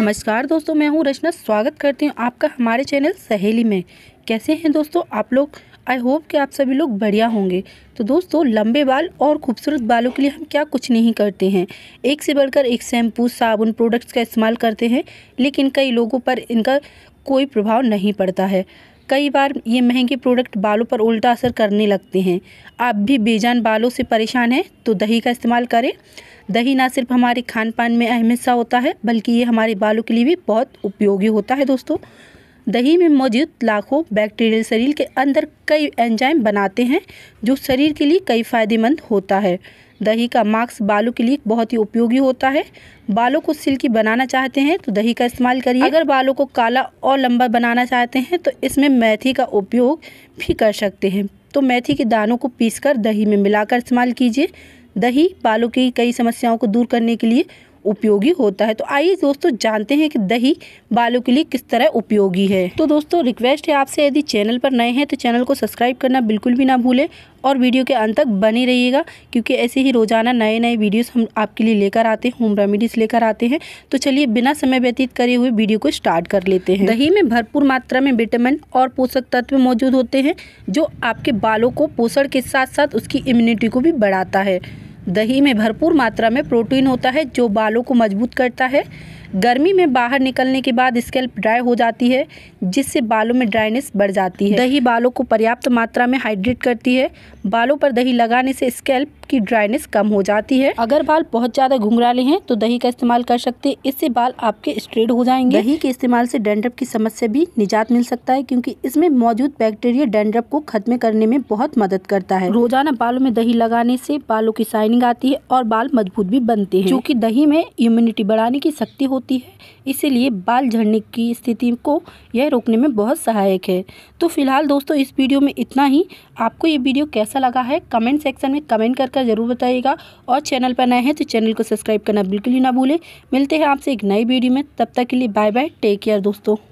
नमस्कार दोस्तों मैं हूं रचना स्वागत करती हूं आपका हमारे चैनल सहेली में कैसे हैं दोस्तों आप लोग आई होप कि आप सभी लोग बढ़िया होंगे तो दोस्तों लंबे बाल और खूबसूरत बालों के लिए हम क्या कुछ नहीं करते हैं एक से बढ़कर एक शैम्पू साबुन प्रोडक्ट्स का इस्तेमाल करते हैं लेकिन कई लोगों पर इनका कोई प्रभाव नहीं पड़ता है कई बार ये महंगे प्रोडक्ट बालों पर उल्टा असर करने लगते हैं आप भी बेजान बालों से परेशान हैं तो दही का इस्तेमाल करें दही ना सिर्फ हमारे खान पान में अहम हिस्सा होता है बल्कि ये हमारे बालों के लिए भी बहुत उपयोगी होता है दोस्तों दही में मौजूद लाखों बैक्टीरियल शरीर के अंदर कई एंजाइम बनाते हैं जो शरीर के लिए कई फ़ायदेमंद होता है दही का मार्क्स बालों के लिए बहुत ही उपयोगी होता है बालों को सिल्की बनाना चाहते हैं तो दही का इस्तेमाल करिए अगर बालों को काला और लंबा बनाना चाहते हैं तो इसमें मेथी का उपयोग भी कर सकते हैं तो मेथी के दानों को पीसकर दही में मिलाकर इस्तेमाल कीजिए दही बालों की कई समस्याओं को दूर करने के लिए उपयोगी होता है तो आइए दोस्तों जानते हैं कि दही बालों के लिए किस तरह उपयोगी है तो दोस्तों रिक्वेस्ट है आपसे यदि चैनल पर नए हैं तो चैनल को सब्सक्राइब करना बिल्कुल भी ना भूलें और वीडियो के अंत तक बने रहिएगा क्योंकि ऐसे ही रोज़ाना नए नए वीडियोस हम आपके लिए लेकर आते हैं होम रेमिडीज लेकर आते हैं तो चलिए बिना समय व्यतीत करे हुए वीडियो को स्टार्ट कर लेते हैं दही में भरपूर मात्रा में विटामिन और पोषक तत्व मौजूद होते हैं जो आपके बालों को पोषण के साथ साथ उसकी इम्यूनिटी को भी बढ़ाता है दही में भरपूर मात्रा में प्रोटीन होता है जो बालों को मजबूत करता है गर्मी में बाहर निकलने के बाद स्कैल्प ड्राई हो जाती है जिससे बालों में ड्राइनेस बढ़ जाती है दही बालों को पर्याप्त मात्रा में हाइड्रेट करती है बालों पर दही लगाने से स्कैल्प की ड्राइनेस कम हो जाती है अगर बाल बहुत ज़्यादा घुंघराले हैं तो दही का इस्तेमाल कर सकते हैं इससे बाल आपके स्ट्रेट हो जाएंगे दही के इस्तेमाल से डेंड्रप की समस्या भी निजात मिल सकता है क्योंकि इसमें मौजूद बैक्टीरिया डेंड्रप को खत्म करने में बहुत मदद करता है रोजाना बालों में दही लगाने से बालों की शाइनिंग आती है और बाल मजबूत भी बनते हैं क्योंकि दही में इम्यूनिटी बढ़ाने की शक्ति हो होती है इसीलिए बाल झड़ने की स्थिति को यह रोकने में बहुत सहायक है तो फिलहाल दोस्तों इस वीडियो में इतना ही आपको ये वीडियो कैसा लगा है कमेंट सेक्शन में कमेंट कर कर ज़रूर बताइएगा और चैनल पर नए हैं तो चैनल को सब्सक्राइब करना बिल्कुल ही ना भूलें मिलते हैं आपसे एक नई वीडियो में तब तक के लिए बाय बाय टेक केयर दोस्तों